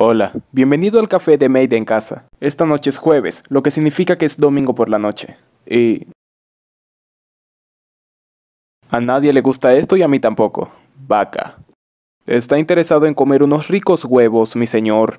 Hola, bienvenido al café de Made en casa. Esta noche es jueves, lo que significa que es domingo por la noche. Y... A nadie le gusta esto y a mí tampoco. Vaca. ¿Está interesado en comer unos ricos huevos, mi señor?